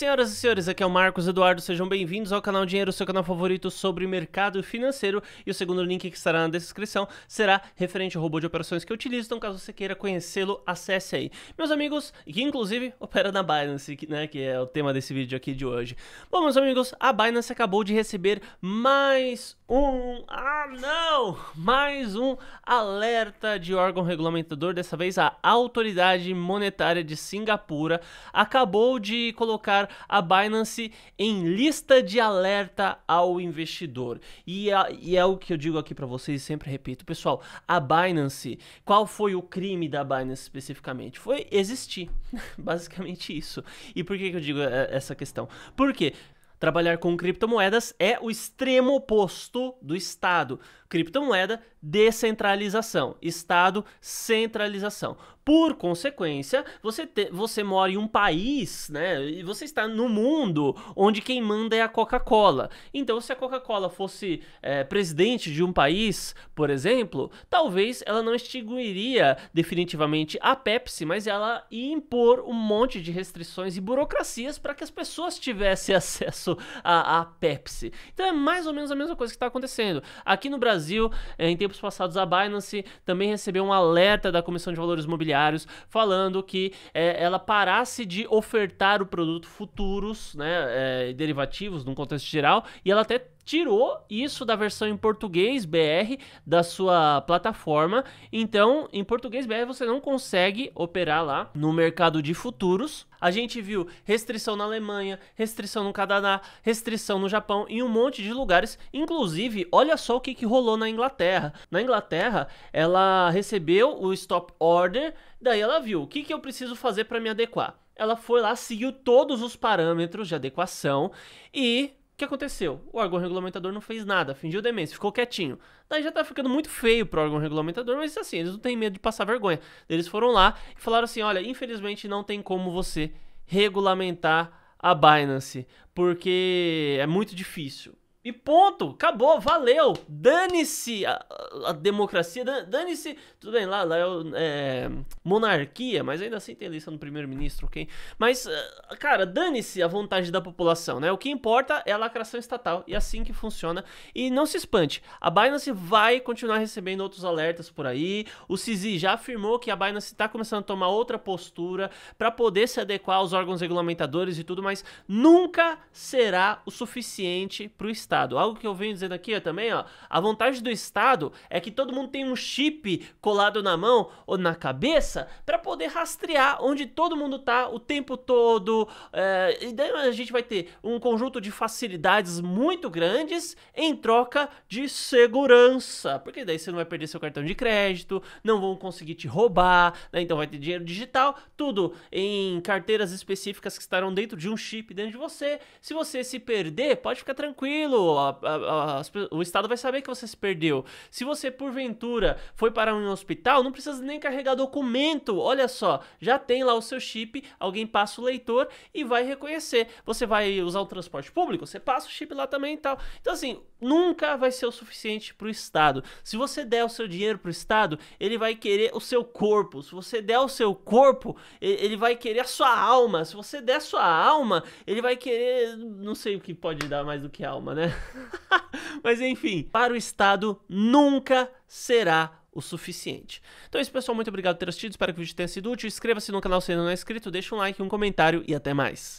Senhoras e senhores, aqui é o Marcos Eduardo, sejam bem-vindos ao canal Dinheiro, seu canal favorito sobre mercado financeiro. E o segundo link que estará na descrição será referente ao robô de operações que eu utilizo, então caso você queira conhecê-lo, acesse aí. Meus amigos, que inclusive opera na Binance, né, que é o tema desse vídeo aqui de hoje. Bom, meus amigos, a Binance acabou de receber mais um. Ah, não! Mais um alerta de órgão regulamentador. Dessa vez, a Autoridade Monetária de Singapura acabou de colocar a Binance em lista de alerta ao investidor. E é, e é o que eu digo aqui para vocês e sempre repito, pessoal: a Binance, qual foi o crime da Binance especificamente? Foi existir. Basicamente isso. E por que, que eu digo é, essa questão? Porque Trabalhar com criptomoedas é o extremo oposto do Estado. Criptomoeda, descentralização. Estado, centralização. Por consequência, você, te, você mora em um país, né? E você está no mundo onde quem manda é a Coca-Cola. Então, se a Coca-Cola fosse é, presidente de um país, por exemplo, talvez ela não extinguiria definitivamente a Pepsi, mas ela ia impor um monte de restrições e burocracias para que as pessoas tivessem acesso acesso à, à Pepsi. Então é mais ou menos a mesma coisa que está acontecendo. Aqui no Brasil, eh, em tempos passados, a Binance também recebeu um alerta da Comissão de Valores Mobiliários falando que é, ela parasse de ofertar o produto futuros, né, é, derivativos, num contexto geral, e ela até tirou isso da versão em português BR da sua plataforma. Então, em português BR você não consegue operar lá no mercado de futuros. A gente viu restrição na Alemanha, restrição no Canadá, restrição no Japão, em um monte de lugares. Inclusive, olha só o que, que rolou na Inglaterra. Na Inglaterra, ela recebeu o stop order, daí ela viu o que, que eu preciso fazer para me adequar. Ela foi lá, seguiu todos os parâmetros de adequação e que aconteceu? O órgão regulamentador não fez nada, fingiu demência, ficou quietinho. Daí já tá ficando muito feio pro órgão regulamentador, mas assim, eles não têm medo de passar vergonha. Eles foram lá e falaram assim: olha, infelizmente não tem como você regulamentar a Binance, porque é muito difícil. E ponto, acabou, valeu. Dane-se a, a, democracia, dane-se. Tudo bem, lá, lá é, é, monarquia, mas ainda assim tem eleição do primeiro-ministro, ok? Mas, eh, cara, dane-se a vontade da população, né? O que importa é a lacração estatal e é assim que funciona. E não se espante, a Binance vai continuar recebendo outros alertas por aí. O CZ já afirmou que a Binance está começando a tomar outra postura para poder se adequar aos órgãos regulamentadores e tudo, mas nunca será o suficiente para o Estado Estado. Algo que eu venho dizendo aqui ó, também, ó, a vontade do Estado é que todo mundo tem um chip colado na mão ou na cabeça para poder rastrear onde todo mundo tá o tempo todo. É, e daí a gente vai ter um conjunto de facilidades muito grandes em troca de segurança, porque daí você não vai perder seu cartão de crédito, não vão conseguir te roubar, né? então vai ter dinheiro digital, tudo em carteiras específicas que estarão dentro de um chip dentro de você. Se você se perder, pode ficar tranquilo perdeu, a, a, a, o Estado vai saber que você se perdeu. Se você, porventura, foi para um hospital, não precisa nem carregar documento. Olha só, já tem lá o seu chip, alguém passa o leitor e vai reconhecer. Você vai usar o transporte público, você passa o chip lá também e tal. Então, assim, nunca vai ser o suficiente para o Estado. Se você der o seu dinheiro para o Estado, ele vai querer o seu corpo. Se você der o seu corpo, ele vai querer a sua alma. Se você der a sua alma, ele vai querer. Não sei o que pode dar mais do que alma, né? Mas enfim, para o Estado nunca será o suficiente. Então é isso, pessoal. Muito obrigado por ter assistido. Espero que o vídeo tenha sido útil. Inscreva-se no canal se ainda não é inscrito, deixa um like, um comentário e até mais.